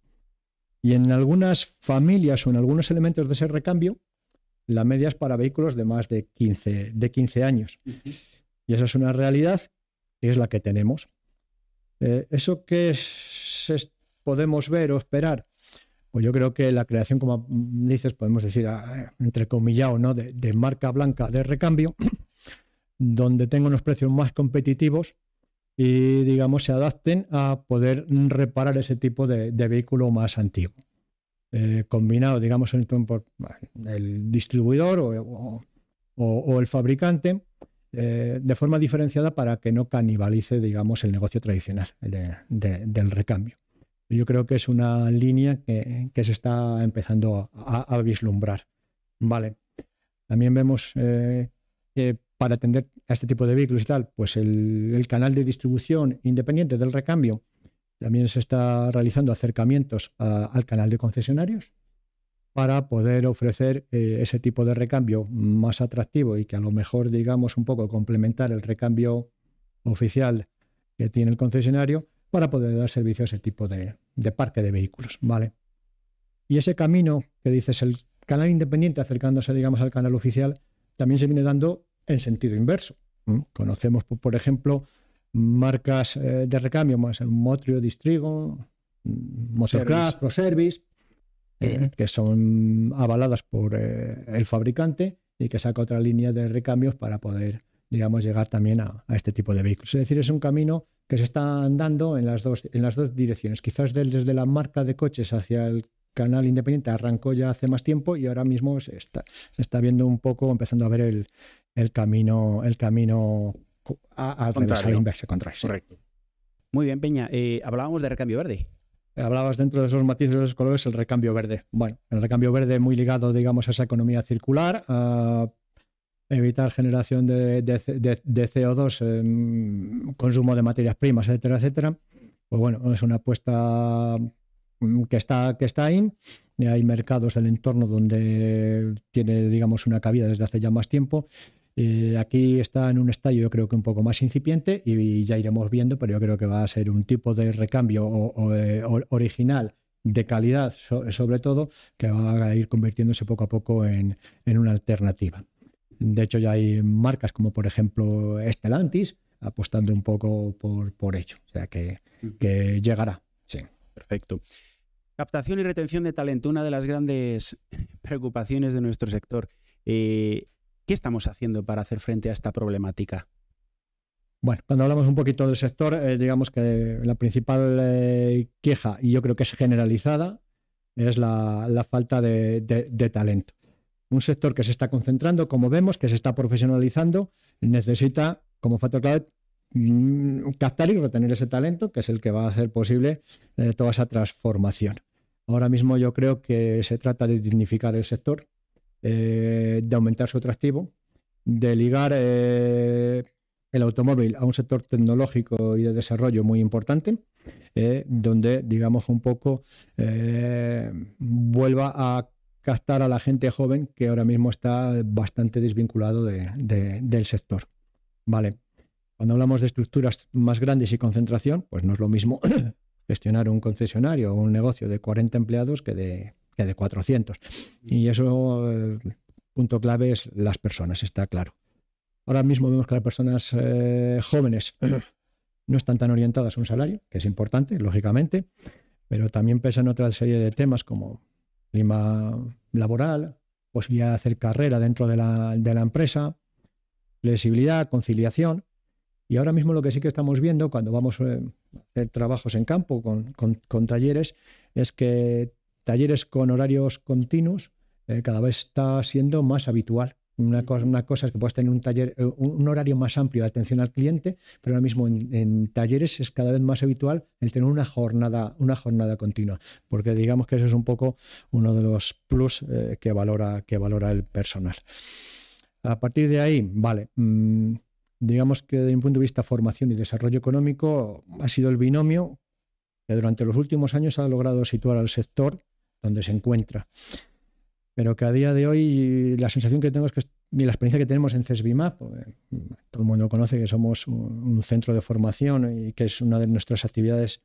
Y en algunas familias o en algunos elementos de ese recambio, la media es para vehículos de más de 15, de 15 años. Y esa es una realidad que es la que tenemos. Eh, ¿Eso que podemos ver o esperar? Pues yo creo que la creación, como dices, podemos decir, ah, entre comillas, ¿no? De, marca blanca de recambio, donde tenga unos precios más competitivos y, digamos, se adapten a poder reparar ese tipo de, vehículo más antiguo. Eh, combinado, digamos, por el distribuidor o el fabricante eh, de forma diferenciada para que no canibalice, digamos, el negocio tradicional del recambio. Yo creo que es una línea que, se está empezando a, vislumbrar. Vale. También vemos eh, que para atender a este tipo de vehículos y tal, pues el, canal de distribución independiente del recambio también se está realizando acercamientos al canal de concesionarios, para poder ofrecer eh, ese tipo de recambio más atractivo y que a lo mejor, digamos, un poco complementar el recambio oficial que tiene el concesionario para poder dar servicio a ese tipo de, parque de vehículos, ¿vale? Y ese camino que dices, el canal independiente acercándose, digamos, al canal oficial, también se viene dando en sentido inverso. Conocemos, pues, por ejemplo, marcas eh, de recambio, más el Motrio, Distrigo, mm, Motorcraft, ProService, eh, que son avaladas por eh, el fabricante y que saca otra línea de recambios para poder, digamos, llegar también a, este tipo de vehículos. Es decir, es un camino que se está andando en las dos, en las dos direcciones. Quizás desde la marca de coches hacia el canal independiente arrancó ya hace más tiempo y ahora mismo se está, se está viendo un poco, empezando a ver el, el camino, el camino a, donde inversa contraria. Correcto. Muy bien, Peña. Eh, hablábamos de recambio verde. Hablabas dentro de esos matices de los colores el recambio verde. Bueno, el recambio verde muy ligado, digamos, a esa economía circular, a evitar generación de, CO2, consumo de materias primas, etcétera, etcétera. Pues bueno, es una apuesta mm, que está, que está ahí. Hay mercados del entorno donde tiene, digamos, una cabida desde hace ya más tiempo. Eh, aquí está en un estadio yo creo que un poco más incipiente y, ya iremos viendo, pero yo creo que va a ser un tipo de recambio eh, original de calidad sobre todo que va a ir convirtiéndose poco a poco en, una alternativa. De hecho ya hay marcas como por ejemplo Estelantis apostando un poco por, por ello, o sea que, llegará. Sí. Perfecto. Captación y retención de talento, una de las grandes preocupaciones de nuestro sector. Eh, ¿Qué estamos haciendo para hacer frente a esta problemática? Bueno, cuando hablamos un poquito del sector, eh, digamos que la principal eh, queja, y yo creo que es generalizada, es la, falta de, talento. Un sector que se está concentrando, como vemos, que se está profesionalizando, necesita, como factor clave, mm, captar y retener ese talento, que es el que va a hacer posible eh, toda esa transformación. Ahora mismo yo creo que se trata de dignificar el sector, eh, de aumentar su atractivo, de ligar eh, el automóvil a un sector tecnológico y de desarrollo muy importante, eh, donde, digamos, un poco vuelva a captar a la gente joven que ahora mismo está bastante desvinculado del sector. Vale. Cuando hablamos de estructuras más grandes y concentración, pues no es lo mismo gestionar un concesionario o un negocio de 40 empleados que de que de 400. Y eso, eh, punto clave, es las personas, está claro. Ahora mismo vemos que las personas eh, jóvenes no están tan orientadas a un salario, que es importante, lógicamente, pero también pesan otra serie de temas como clima laboral, posibilidad de hacer carrera dentro de la, de la empresa, flexibilidad, conciliación. Y ahora mismo lo que sí que estamos viendo cuando vamos eh, a hacer trabajos en campo con talleres es que talleres con horarios continuos eh, cada vez está siendo más habitual. Una cosa, es que puedas tener un taller, eh, un horario más amplio de atención al cliente, pero ahora mismo en, talleres es cada vez más habitual el tener una jornada, una jornada continua, porque digamos que eso es un poco uno de los plus eh, que valora, que valora el personal. A partir de ahí, vale, mm, digamos que desde un punto de vista formación y desarrollo económico ha sido el binomio que durante los últimos años ha logrado situar al sector donde se encuentra. Pero que a día de hoy la sensación que tengo es que la experiencia que tenemos en CESBIMAP, pues, eh, todo el mundo conoce que somos un, centro de formación y que es una de nuestras actividades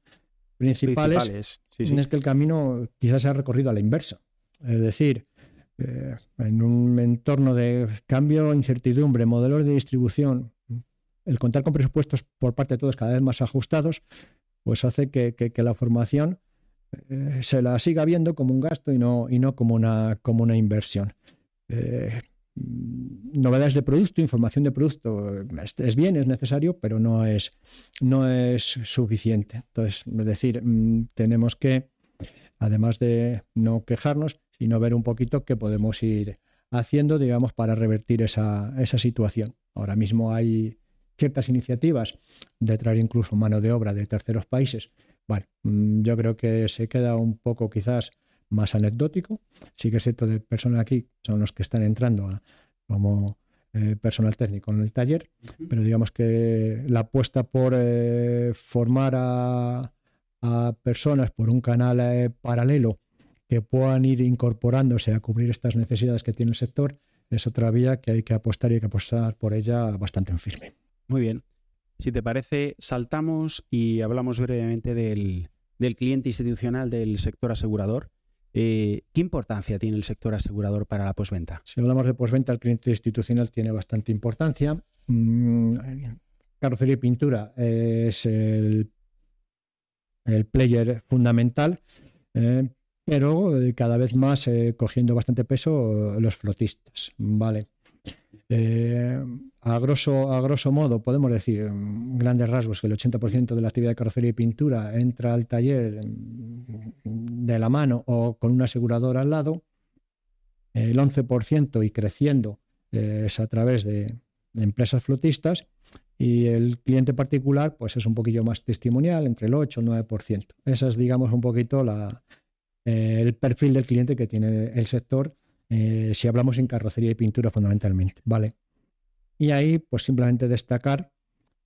principales, es que el camino quizás se ha recorrido a la inversa. Es decir, eh, en un entorno de cambio, incertidumbre, modelos de distribución, el contar con presupuestos por parte de todos cada vez más ajustados, pues hace que la formación eh, se la siga viendo como un gasto y no, y no como, una, como una inversión. Eh, mm, novedades de producto, información de producto, eh, es, bien, es necesario, pero no es, no es suficiente. Entonces, es decir, mm, tenemos que, además de no quejarnos, sino ver un poquito qué podemos ir haciendo, digamos, para revertir esa, esa situación. Ahora mismo hay ciertas iniciativas de traer incluso mano de obra de terceros países bueno, mm, yo creo que se queda un poco quizás más anecdótico. Sí que es cierto de personas aquí, son los que están entrando como eh, personal técnico en el taller, pero digamos que la apuesta por eh, formar a, personas por un canal eh, paralelo que puedan ir incorporándose a cubrir estas necesidades que tiene el sector es otra vía que hay que apostar y hay que apostar por ella bastante en firme. Muy bien. Si te parece, saltamos y hablamos brevemente del, cliente institucional del sector asegurador. Eh, ¿Qué importancia tiene el sector asegurador para la posventa? Si hablamos de posventa, el cliente institucional tiene bastante importancia. Mm, carrocería y pintura es el, player fundamental, eh, pero eh, cada vez más cogiendo bastante peso los flotistas. Vale. Eh, a, grosso, modo, podemos decir, grandes rasgos, que el 80% de la actividad de carrocería y pintura entra al taller mm, de la mano o con un asegurador al lado. El 11% y creciendo eh, es a través de, empresas flotistas y el cliente particular pues es un poquillo más testimonial, entre el 8 y el 9%. Ese es, digamos, un poquito la, eh, el perfil del cliente que tiene el sector eh, si hablamos en carrocería y pintura fundamentalmente, ¿vale? Y ahí, pues simplemente destacar,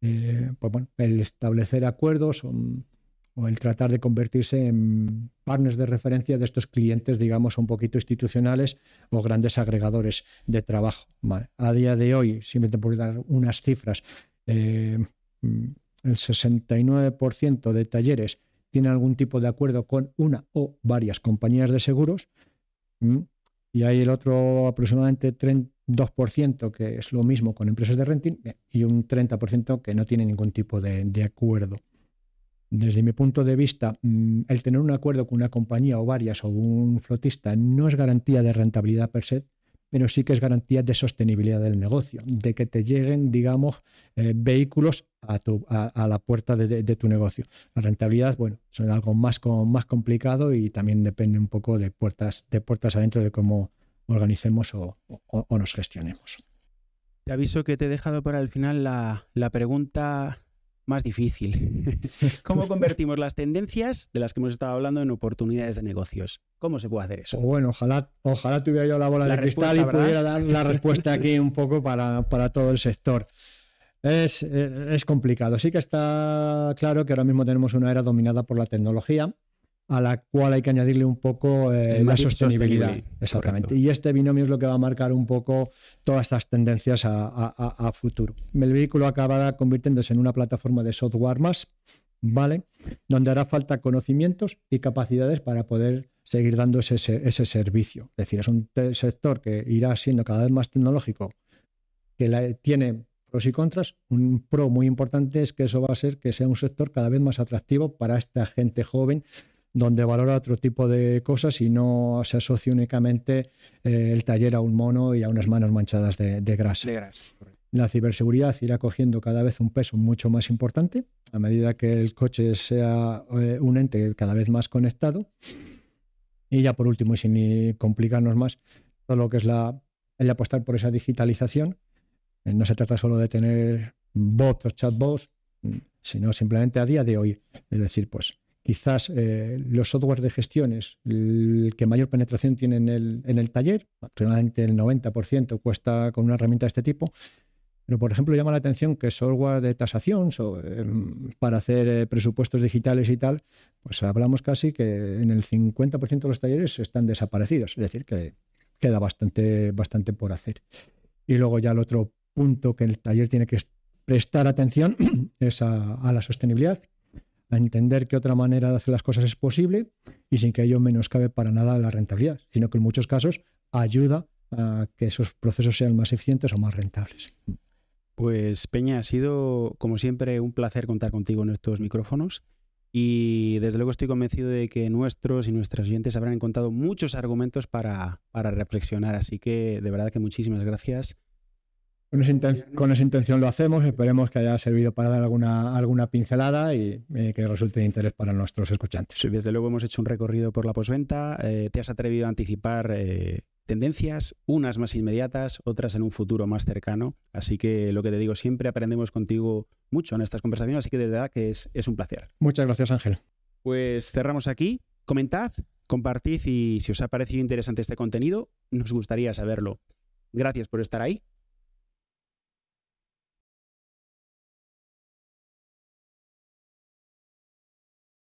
eh, pues bueno, el establecer acuerdos o, el tratar de convertirse en partners de referencia de estos clientes, digamos, un poquito institucionales o grandes agregadores de trabajo. A día de hoy, simplemente por dar unas cifras, eh, mm, el 69% de talleres tiene algún tipo de acuerdo con una o varias compañías de seguros. Mm, y hay el otro aproximadamente 2% que es lo mismo con empresas de renting eh, y un 30% que no tiene ningún tipo de, de, acuerdo. Desde mi punto de vista, mm, el tener un acuerdo con una compañía o varias o un flotista no es garantía de rentabilidad per se, pero sí que es garantía de sostenibilidad del negocio, de que te lleguen, digamos, eh, vehículos a, tu, a, la puerta de, tu negocio. La rentabilidad, bueno, es algo más, complicado y también depende un poco de puertas, de puertas adentro de cómo organicemos o, nos gestionemos. Te aviso que te he dejado para el final la pregunta más difícil. ¿Cómo convertimos las tendencias de las que hemos estado hablando en oportunidades de negocios? ¿Cómo se puede hacer eso? Pues bueno, ojalá, ojalá tuviera yo la bola de cristal y pudiera dar la respuesta aquí un poco para, para todo el sector. Es, es, complicado. Sí que está claro que ahora mismo tenemos una era dominada por la tecnología a la cual hay que añadirle un poco eh, la sostenibilidad. Exactamente. Y este binomio es lo que va a marcar un poco todas estas tendencias a, futuro. El vehículo acabará convirtiéndose en una plataforma de software más, ¿vale? Donde hará falta conocimientos y capacidades para poder seguir dando ese, servicio. Es decir, es un sector que irá siendo cada vez más tecnológico, que tiene pros y contras. Un pro muy importante es que eso va a ser que sea un sector cada vez más atractivo para esta gente joven donde valora otro tipo de cosas y no se asocia únicamente eh, el taller a un mono y a unas manos manchadas de, grasa. La ciberseguridad irá cogiendo cada vez un peso mucho más importante a medida que el coche sea eh, un ente cada vez más conectado. Y ya por último, y sin complicarnos más, todo lo que es la, el apostar por esa digitalización. Eh, no se trata solo de tener bots o chatbots, sino simplemente a día de hoy. Es decir, pues Quizás eh, los softwares de gestiones, el que mayor penetración tiene en el, taller, aproximadamente el 90% cuesta con una herramienta de este tipo. Pero, por ejemplo, llama la atención que software de tasación em, para hacer eh, presupuestos digitales y tal, pues hablamos casi que en el 50% de los talleres están desaparecidos. Es decir, que queda bastante, bastante por hacer. Y luego ya el otro punto que el taller tiene que prestar atención es a la sostenibilidad a entender que otra manera de hacer las cosas es posible y sin que ello menoscabe para nada la rentabilidad, sino que en muchos casos ayuda a que esos procesos sean más eficientes o más rentables. Pues Peña, ha sido como siempre un placer contar contigo en estos micrófonos y desde luego estoy convencido de que nuestros y nuestras oyentes habrán encontrado muchos argumentos para, para reflexionar, así que de verdad que muchísimas gracias con esa, intención, lo hacemos, esperemos que haya servido para dar alguna, alguna pincelada y que resulte de interés para nuestros escuchantes. desde luego hemos hecho un recorrido por la posventa, eh, te has atrevido a anticipar eh, tendencias, unas más inmediatas, otras en un futuro más cercano, así que lo que te digo, siempre aprendemos contigo mucho en estas conversaciones, así que desde verdad que es, es un placer. Muchas gracias Ángel. Pues cerramos aquí, comentad, compartid y si os ha parecido interesante este contenido, nos gustaría saberlo. Gracias por estar ahí